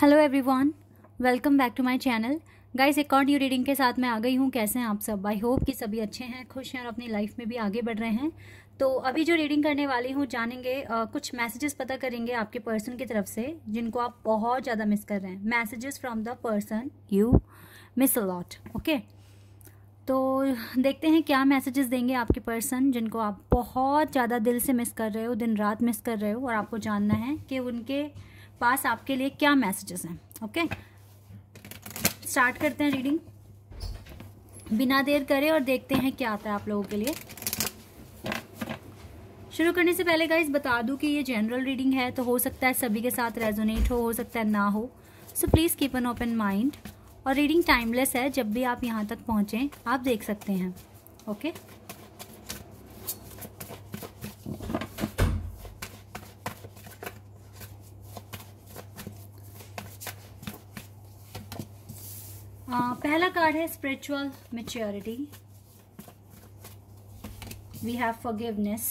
Hello everyone welcome back to my channel guys एक और new reading के साथ मैं आ गई हूँ कैसे हैं आप सब आई होप कि सभी अच्छे हैं खुश हैं और अपनी लाइफ में भी आगे बढ़ रहे हैं तो अभी जो रीडिंग करने वाली हूँ जानेंगे आ, कुछ मैसेजेस पता करेंगे आपके पर्सन की तरफ से जिनको आप बहुत ज़्यादा मिस कर रहे हैं messages from the person you miss a lot okay तो देखते हैं क्या मैसेजेस देंगे आपके पर्सन जिनको आप बहुत ज़्यादा दिल से मिस कर रहे हो दिन रात मिस कर रहे हो और आपको जानना है कि उनके पास आपके लिए क्या मैसेजेस हैं ओके स्टार्ट करते हैं रीडिंग बिना देर करें और देखते हैं क्या आता है आप लोगों के लिए शुरू करने से पहले गाइज बता दूं कि ये जनरल रीडिंग है तो हो सकता है सभी के साथ रेजोनेट हो हो सकता है ना हो so please keep an open mind और रीडिंग टाइमलेस है जब भी आप यहाँ तक पहुँचें आप देख सकते हैं ओके okay? कार्ड है spiritual maturity we have forgiveness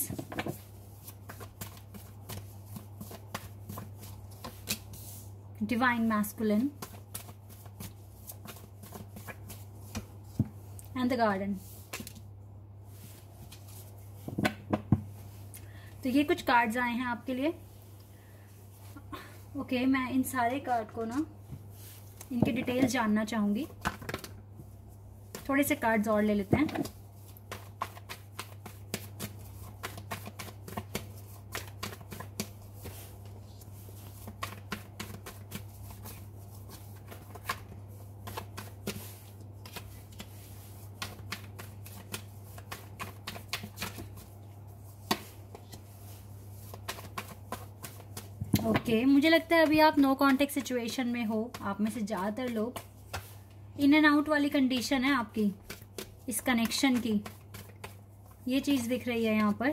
divine masculine and the garden तो ये कुछ कार्ड्स आए हैं आपके लिए ओके okay, मैं इन सारे कार्ड को ना इनके डिटेल जानना चाहूंगी थोड़े से कार्ड्स और ले लेते हैं ओके okay, मुझे लगता है अभी आप नो कॉन्टेक्ट सिचुएशन में हो आप में से ज़्यादातर लोग इन एंड आउट वाली कंडीशन है आपकी इस कनेक्शन की ये चीज़ दिख रही है यहाँ पर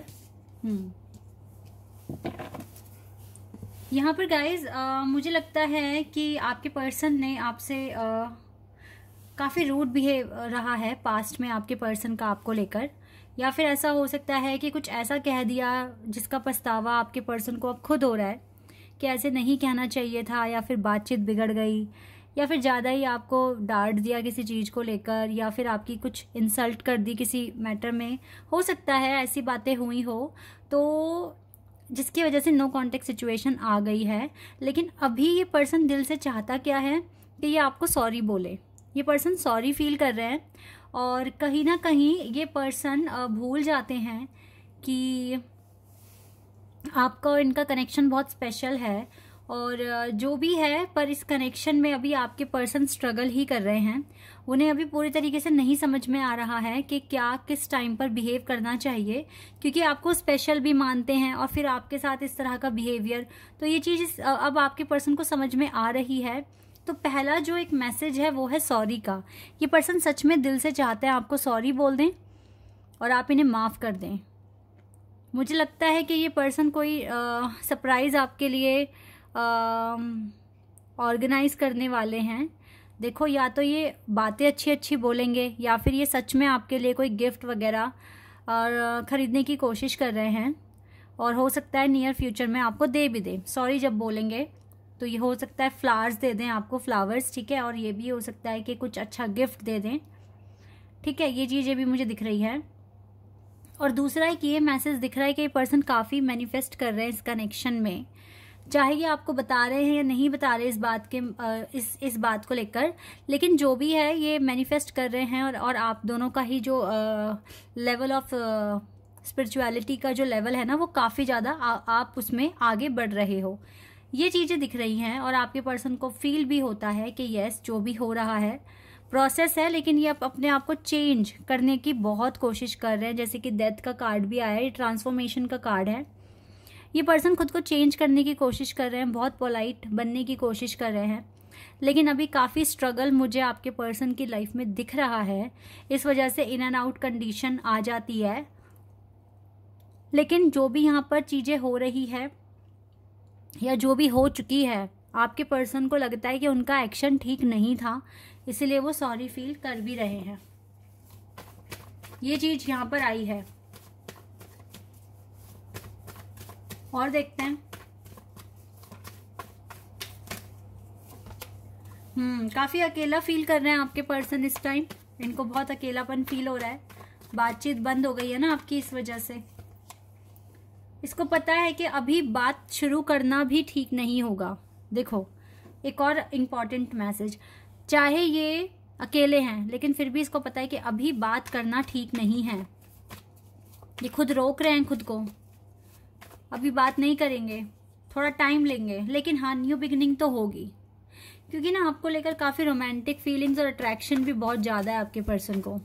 हम्म। यहाँ पर गाइज मुझे लगता है कि आपके पर्सन ने आपसे काफ़ी रूड बिहेव रहा है पास्ट में आपके पर्सन का आपको लेकर या फिर ऐसा हो सकता है कि कुछ ऐसा कह दिया जिसका पछतावा आपके पर्सन को अब खुद हो रहा है कि ऐसे नहीं कहना चाहिए था या फिर बातचीत बिगड़ गई या फिर ज़्यादा ही आपको डांट दिया किसी चीज़ को लेकर या फिर आपकी कुछ इंसल्ट कर दी किसी मैटर में हो सकता है ऐसी बातें हुई हो तो जिसकी वजह से नो कॉन्टेक्ट सिचुएशन आ गई है लेकिन अभी ये पर्सन दिल से चाहता क्या है कि ये आपको सॉरी बोले ये पर्सन सॉरी फील कर रहे हैं और कहीं ना कहीं ये पर्सन भूल जाते हैं कि आपका और इनका कनेक्शन बहुत स्पेशल है और जो भी है पर इस कनेक्शन में अभी आपके पर्सन स्ट्रगल ही कर रहे हैं उन्हें अभी पूरी तरीके से नहीं समझ में आ रहा है कि क्या किस टाइम पर बिहेव करना चाहिए क्योंकि आपको स्पेशल भी मानते हैं और फिर आपके साथ इस तरह का बिहेवियर तो ये चीज़ अब आपके पर्सन को समझ में आ रही है तो पहला जो एक मैसेज है वो है सॉरी का ये पर्सन सच में दिल से चाहता है आपको सॉरी बोल दें और आप इन्हें माफ़ कर दें मुझे लगता है कि ये पर्सन कोई सरप्राइज़ आपके लिए ऑर्गेनाइज करने वाले हैं देखो या तो ये बातें अच्छी अच्छी बोलेंगे या फिर ये सच में आपके लिए कोई गिफ्ट वगैरह और ख़रीदने की कोशिश कर रहे हैं और हो सकता है नियर फ्यूचर में आपको दे भी दे सॉरी जब बोलेंगे तो ये हो सकता है फ्लावर्स दे दें आपको फ्लावर्स ठीक है और ये भी हो सकता है कि कुछ अच्छा गिफ्ट दे दें ठीक है ये चीज़ें भी मुझे दिख रही है और दूसरा है कि ये मैसेज दिख रहा है कि ये पर्सन काफ़ी मैनिफेस्ट कर रहे हैं इस कनेक्शन में चाहे ये आपको बता रहे हैं या नहीं बता रहे इस बात के इस इस बात को लेकर लेकिन जो भी है ये मैनिफेस्ट कर रहे हैं और और आप दोनों का ही जो लेवल ऑफ स्पिरिचुअलिटी का जो लेवल है ना वो काफ़ी ज़्यादा आप उसमें आगे बढ़ रहे हो ये चीज़ें दिख रही हैं और आपके पर्सन को फील भी होता है कि यस जो भी हो रहा है प्रोसेस है लेकिन ये आप अपने आप को चेंज करने की बहुत कोशिश कर रहे हैं जैसे कि डेथ का कार्ड भी आया है ये ट्रांसफॉर्मेशन का कार्ड है ये पर्सन खुद को चेंज करने की कोशिश कर रहे हैं बहुत पोलाइट बनने की कोशिश कर रहे हैं लेकिन अभी काफ़ी स्ट्रगल मुझे आपके पर्सन की लाइफ में दिख रहा है इस वजह से इन एंड आउट कंडीशन आ जाती है लेकिन जो भी यहाँ पर चीज़ें हो रही है या जो भी हो चुकी है आपके पर्सन को लगता है कि उनका एक्शन ठीक नहीं था इसीलिए वो सॉरी फील कर भी रहे हैं ये चीज़ यहाँ पर आई है और देखते हैं हम्म काफ़ी अकेला फील कर रहे हैं आपके पर्सन इस टाइम इनको बहुत अकेलापन फील हो रहा है बातचीत बंद हो गई है ना आपकी इस वजह से इसको पता है कि अभी बात शुरू करना भी ठीक नहीं होगा देखो एक और इम्पॉर्टेंट मैसेज चाहे ये अकेले हैं लेकिन फिर भी इसको पता है कि अभी बात करना ठीक नहीं है ये खुद रोक रहे हैं खुद को अभी बात नहीं करेंगे थोड़ा टाइम लेंगे लेकिन हाँ न्यू बिगिनिंग तो होगी क्योंकि ना आपको लेकर काफ़ी रोमांटिक फीलिंग्स और अट्रैक्शन भी बहुत ज़्यादा है आपके पर्सन को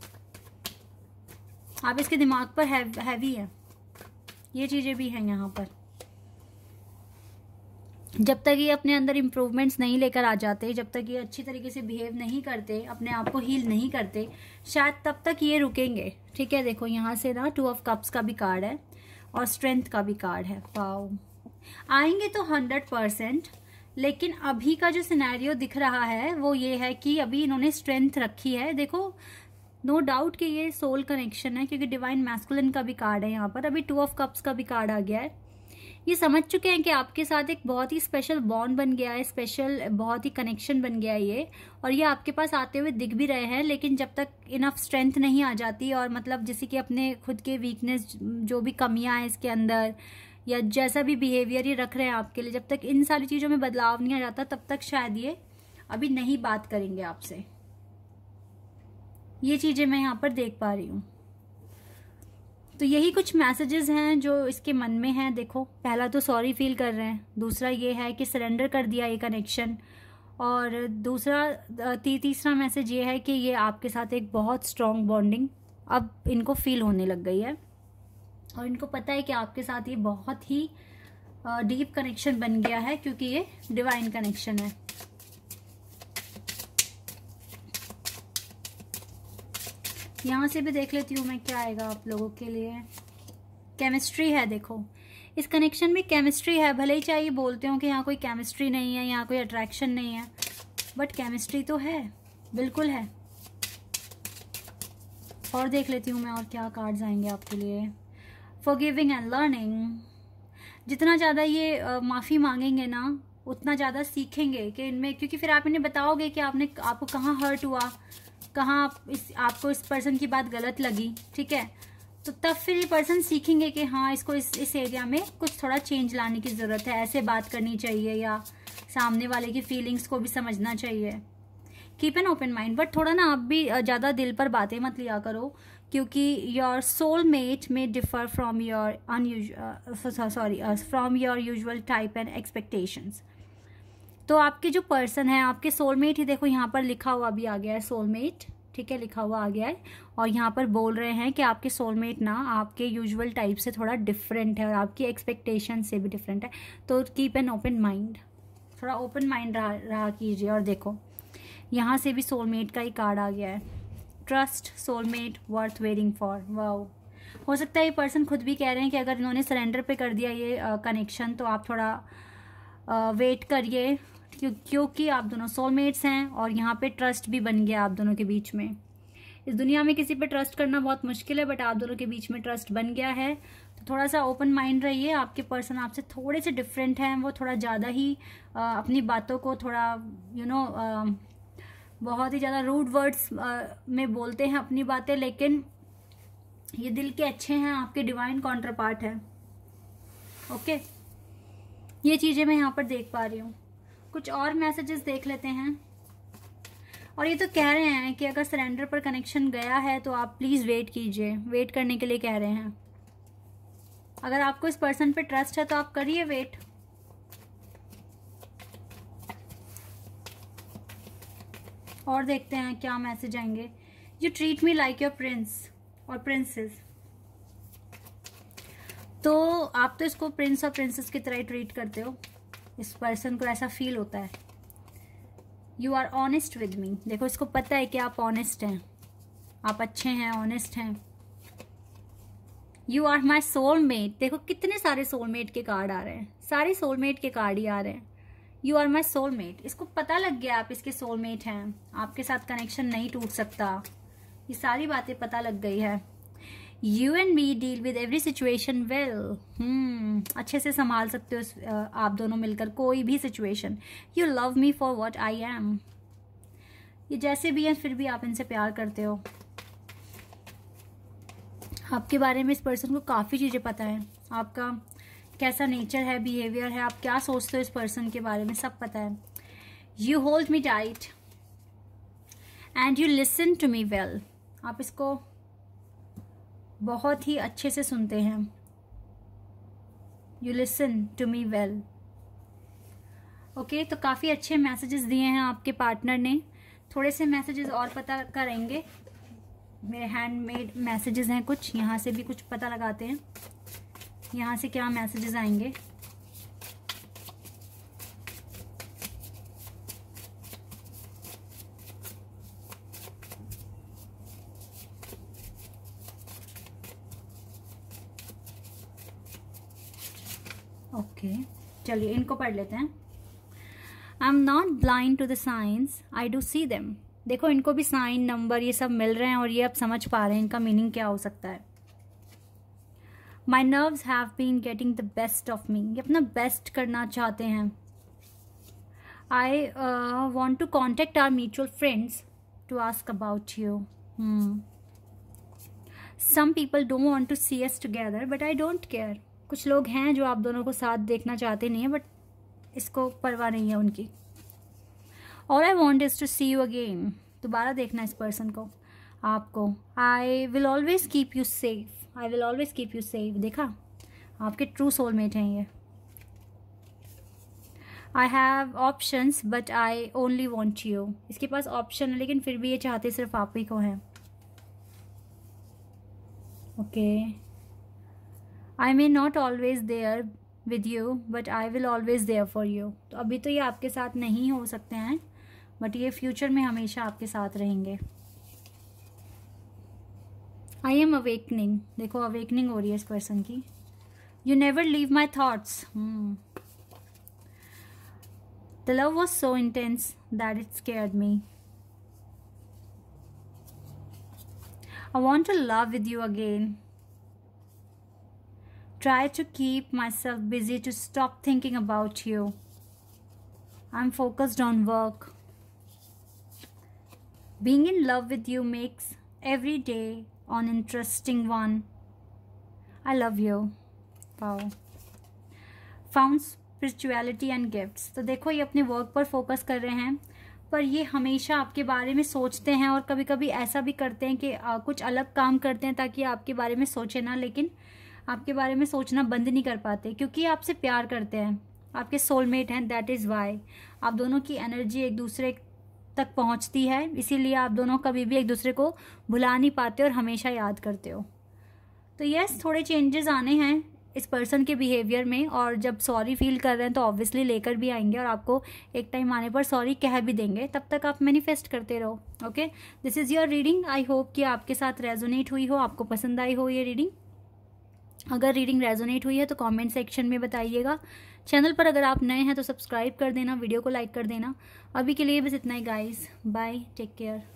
आप इसके दिमाग पर हैव, हैवी है ये चीज़ें भी हैं यहाँ पर जब तक ये अपने अंदर इम्प्रूवमेंट्स नहीं लेकर आ जाते जब तक ये अच्छी तरीके से बिहेव नहीं करते अपने आप को हील नहीं करते शायद तब तक ये रुकेंगे ठीक है देखो यहाँ से ना टू ऑफ कप्स का भी कार्ड है और स्ट्रेंथ का भी कार्ड है पाओ आएंगे तो हंड्रेड परसेंट लेकिन अभी का जो सिनेरियो दिख रहा है वो ये है कि अभी इन्होंने स्ट्रेंथ रखी है देखो नो no डाउट कि ये सोल कनेक्शन है क्योंकि डिवाइन मैस्कुलिन का भी कार्ड है यहाँ पर अभी टू ऑफ कप्स का भी कार्ड आ गया है ये समझ चुके हैं कि आपके साथ एक बहुत ही स्पेशल बॉन्ड बन गया है स्पेशल बहुत ही कनेक्शन बन गया है ये और ये आपके पास आते हुए दिख भी रहे हैं लेकिन जब तक इनफ स्ट्रेंथ नहीं आ जाती और मतलब जैसे कि अपने खुद के वीकनेस जो भी कमियाँ हैं इसके अंदर या जैसा भी बिहेवियर ये रख रहे हैं आपके लिए जब तक इन सारी चीज़ों में बदलाव नहीं आ जाता तब तक शायद ये अभी नहीं बात करेंगे आपसे ये चीज़ें मैं यहाँ पर देख पा रही हूँ तो यही कुछ मैसेजेस हैं जो इसके मन में हैं देखो पहला तो सॉरी फील कर रहे हैं दूसरा ये है कि सरेंडर कर दिया ये कनेक्शन और दूसरा ती, तीसरा मैसेज ये है कि ये आपके साथ एक बहुत स्ट्रॉन्ग बॉन्डिंग अब इनको फील होने लग गई है और इनको पता है कि आपके साथ ये बहुत ही डीप कनेक्शन बन गया है क्योंकि ये डिवाइन कनेक्शन है यहाँ से भी देख लेती हूँ मैं क्या आएगा आप लोगों के लिए केमिस्ट्री है देखो इस कनेक्शन में केमिस्ट्री है भले ही चाहिए बोलते हो कि यहाँ कोई केमिस्ट्री नहीं है यहाँ कोई अट्रैक्शन नहीं है बट केमिस्ट्री तो है बिल्कुल है और देख लेती हूँ मैं और क्या कार्ड्स आएंगे आपके लिए फॉर गिविंग एंड लर्निंग जितना ज़्यादा ये माफ़ी मांगेंगे ना उतना ज़्यादा सीखेंगे कि इनमें क्योंकि फिर आप इन्हें बताओगे कि आपने आपको कहाँ हर्ट हुआ कहाँ आप, इस आपको इस पर्सन की बात गलत लगी ठीक है तो तब फिर ये पर्सन सीखेंगे कि हाँ इसको इस इस एरिया में कुछ थोड़ा चेंज लाने की ज़रूरत है ऐसे बात करनी चाहिए या सामने वाले की फीलिंग्स को भी समझना चाहिए keep an open mind but थोड़ा ना आप भी ज़्यादा दिल पर बातें मत लिया करो क्योंकि your soul mate may differ from your unuse sorry from your usual type and expectations तो आपके जो पर्सन है आपके सोलमेट ही देखो यहाँ पर लिखा हुआ भी आ गया है सोलमेट ठीक है लिखा हुआ आ गया है और यहाँ पर बोल रहे हैं कि आपके सोलमेट ना आपके यूजुअल टाइप से थोड़ा डिफरेंट है और आपकी एक्सपेक्टेशन से भी डिफरेंट है तो कीप एन ओपन माइंड थोड़ा ओपन माइंड रहा, रहा कीजिए और देखो यहाँ से भी सोलमेट का ही कार्ड आ गया है trust soulmate worth waiting for wow हो सकता है ये पर्सन खुद भी कह रहे हैं कि अगर इन्होंने सरेंडर पे कर दिया ये कनेक्शन तो आप थोड़ा वेट करिए क्योंकि आप दोनों सोलमेट्स हैं और यहाँ पे ट्रस्ट भी बन गया आप दोनों के बीच में इस दुनिया में किसी पे ट्रस्ट करना बहुत मुश्किल है बट आप दोनों के बीच में ट्रस्ट बन गया है तो थोड़ा सा ओपन माइंड रहिए आपके पर्सन आपसे थोड़े से डिफरेंट हैं वो थोड़ा ज़्यादा ही आ, अपनी बातों को थोड़ा यू you नो बहुत ही ज़्यादा रूड वर्ड्स में बोलते हैं अपनी बातें लेकिन ये दिल के अच्छे हैं आपके डिवाइन काउंटर पार्ट है ओके ये चीज़ें मैं यहाँ पर देख पा रही हूँ कुछ और मैसेजेस देख लेते हैं और ये तो कह रहे हैं कि अगर सिलेंडर पर कनेक्शन गया है तो आप प्लीज़ वेट कीजिए वेट करने के लिए कह रहे हैं अगर आपको इस पर्सन पे ट्रस्ट है तो आप करिए वेट और देखते हैं क्या मैसेज आएंगे you treat me like your prince और प्रिंसेस तो आप तो इसको प्रिंस और प्रिंसेस की तरह ट्रीट करते हो इस पर्सन को ऐसा फील होता है you are honest with me देखो इसको पता है कि आप ऑनेस्ट हैं आप अच्छे हैं ऑनेस्ट हैं यू आर माई सोलमेट देखो कितने सारे सोलमेट के कार्ड आ रहे हैं सारे सोलमेट के कार्ड ही आ रहे हैं यू आर माई सोलमेट इसको पता लग गया आप इसके सोलमेट हैं आपके साथ कनेक्शन नहीं टूट सकता ये सारी बातें पता लग गई है you and me deal with every situation well अच्छे से संभाल सकते हो आप दोनों मिलकर कोई भी situation you love me for what I am ये जैसे भी हैं फिर भी आप इनसे प्यार करते हो आपके बारे में इस पर्सन को काफ़ी चीज़ें पता है आपका कैसा नेचर है बिहेवियर है आप क्या सोचते हो इस पर्सन के बारे में सब पता है you hold me tight and you listen to me well आप इसको बहुत ही अच्छे से सुनते हैं you listen to me well okay तो काफ़ी अच्छे मैसेजेस दिए हैं आपके पार्टनर ने थोड़े से मैसेजेस और पता करेंगे मेरे हैंडमेड मैसेजेस हैं कुछ यहाँ से भी कुछ पता लगाते हैं यहाँ से क्या मैसेजेस आएंगे चलिए इनको पढ़ लेते हैं I am not blind to the science I do see them देखो इनको भी साइन नंबर ये सब मिल रहे हैं और ये अब समझ पा रहे हैं इनका मीनिंग क्या हो सकता है my nerves have been getting the best of me ये अपना बेस्ट करना चाहते हैं I want to contact our mutual friends to ask about you some people don't want to see us together but I don't care कुछ लोग हैं जो आप दोनों को साथ देखना चाहते नहीं हैं बट इसको परवाह नहीं है उनकी और I want is to see you again दोबारा देखना इस पर्सन को आपको I will always keep you safe I will always keep you safe देखा आपके ट्रू सोलमेट हैं ये I have options but I only want you इसके पास ऑप्शन है लेकिन फिर भी ये चाहते सिर्फ आप ही को हैं okay okay. I may not always there with you but I will always there for you तो अभी तो ये आपके साथ नहीं हो सकते हैं बट ये फ्यूचर में हमेशा आपके साथ रहेंगे आई एम अवेकनिंग देखो अवेकनिंग हो रही है इस पर्सन की you never leave my thoughts the love was so intense that it's care me I want to love with you again try to keep myself busy to stop thinking about you. I'm focused on work. Being in love with you makes every day an interesting one. I love you. Wow. Found spirituality and gifts. तो देखो ये अपने work पर focus कर रहे हैं पर ये हमेशा आपके बारे में सोचते हैं और कभी कभी ऐसा भी करते हैं कि आ, कुछ अलग काम करते हैं ताकि आपके बारे में सोचे ना लेकिन आपके बारे में सोचना बंद नहीं कर पाते क्योंकि आपसे प्यार करते हैं आपके सोलमेट हैं दैट इज़ वाई आप दोनों की एनर्जी एक दूसरे तक पहुंचती है इसीलिए आप दोनों कभी भी एक दूसरे को भुला नहीं पाते और हमेशा याद करते हो तो यस थोड़े चेंजेस आने हैं इस पर्सन के बिहेवियर में और जब सॉरी फील कर रहे हैं तो ऑब्वियसली लेकर भी आएंगे और आपको एक टाइम आने पर सॉरी कह भी देंगे तब तक आप मैनिफेस्ट करते रहो okay this is your reading I hope कि आपके साथ रेजोनेट हुई हो आपको पसंद आई हो ये रीडिंग अगर रीडिंग रेजोनेट हुई है तो कमेंट सेक्शन में बताइएगा चैनल पर अगर आप नए हैं तो सब्सक्राइब कर देना वीडियो को लाइक कर देना अभी के लिए बस इतना ही गाइस बाय टेक केयर